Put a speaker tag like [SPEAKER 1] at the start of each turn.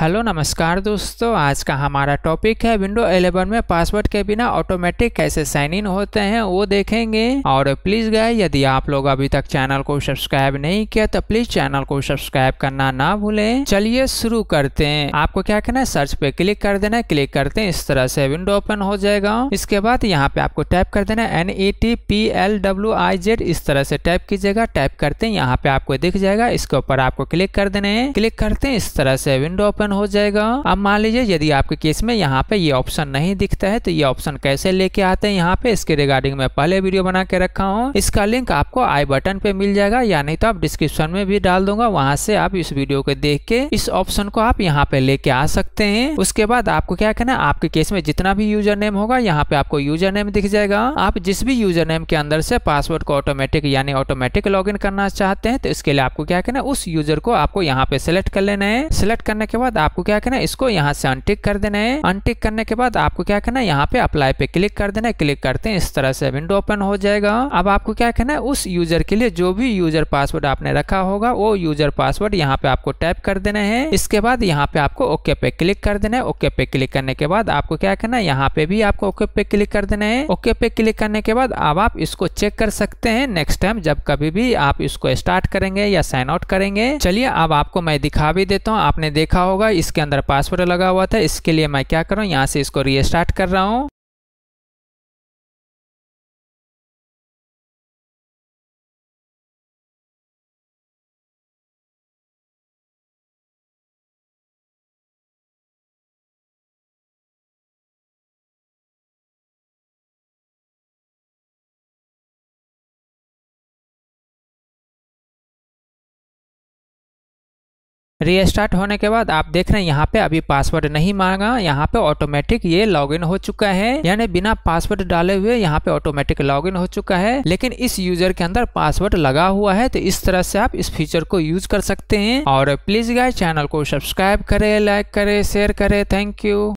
[SPEAKER 1] hello नमस्कार दोस्तों आज का हमारा टॉपिक है विंडो 11 में पासवर्ड के बिना ऑटोमेटिक कैसे साइन इन होते हैं वो देखेंगे और प्लीज गए यदि आप लोग अभी तक चैनल को सब्सक्राइब नहीं किया तो प्लीज चैनल को सब्सक्राइब करना ना भूलें चलिए शुरू करते हैं आपको क्या करना है सर्च पे क्लिक कर देना क्लिक करते हैं इस तरह से विंडो ओपन हो जाएगा इसके बाद यहाँ पे आपको टाइप कर देना N E T P L W I Z इस तरह से टाइप कीजिएगा टाइप करते हैं यहाँ पे आपको दिख जाएगा इसके ऊपर आपको क्लिक कर देना है क्लिक करते हैं इस तरह से विंडो ओपन ऑप्शन हो जाएगा अब मान लीजिए यदि आपके केस में यहाँ पे ये ऑप्शन नहीं दिखता है तो ये ऑप्शन कैसे लेके आते हैं यहाँ पे इसके रिगार्डिंग में पहले वीडियो बना के रखा हूँ इसका लिंक आपको आई बटन पे मिल जाएगा या नहीं तो आप डिस्क्रिप्शन में भी डाल दूंगा वहां से आप इस वीडियो को देख के इस ऑप्शन को आप यहाँ पे लेके आ सकते हैं उसके बाद आपको क्या कहना है आपके केस में जितना भी यूजर नेम होगा यहाँ पे आपको यूजर नेम दिख जाएगा आप जिस भी यूजर नेम के अंदर से पासवर्ड को ऑटोमेटिक यानी ऑटोमेटिक लॉग करना चाहते हैं तो इसके लिए आपको क्या कहना है उस यूजर को आपको यहाँ पे सिलेक्ट कर लेना है सिलेक्ट करने के बाद आपको क्या करना है इसको यहाँ से अनटिक कर देना है अनटिक करने के बाद आपको क्या करना है यहाँ पे अप्लाई पे क्लिक कर देना है क्लिक करते हैं इस तरह से विंडो ओपन हो जाएगा अब आपको क्या करना है उस यूजर के लिए जो भी यूजर पासवर्ड आपने रखा होगा वो यूजर पासवर्ड यहाँ पे आपको टाइप कर देना है इसके बाद यहाँ पे आपको ओके पे क्लिक कर देना है ओके पे क्लिक करने के बाद आपको क्या करना है यहाँ पे भी आपको ओके पे क्लिक कर देना है ओके पे क्लिक करने के बाद अब आप इसको चेक कर सकते हैं नेक्स्ट टाइम जब कभी भी आप इसको स्टार्ट करेंगे या साइन आउट करेंगे चलिए अब आपको मैं दिखा भी देता हूँ आपने देखा होगा इसके अंदर पासवर्ड लगा हुआ था इसके लिए मैं क्या करूँ यहाँ से इसको रीस्टार्ट कर रहा हूँ रीस्टार्ट होने के बाद आप देख रहे हैं यहाँ पे अभी पासवर्ड नहीं मांगा यहाँ पे ऑटोमेटिक ये लॉगिन हो चुका है यानी बिना पासवर्ड डाले हुए यहाँ पे ऑटोमेटिक लॉगिन हो चुका है लेकिन इस यूजर के अंदर पासवर्ड लगा हुआ है तो इस तरह से आप इस फीचर को यूज कर सकते हैं और प्लीज गाय चैनल को सब्सक्राइब करे लाइक करे शेयर करे थैंक यू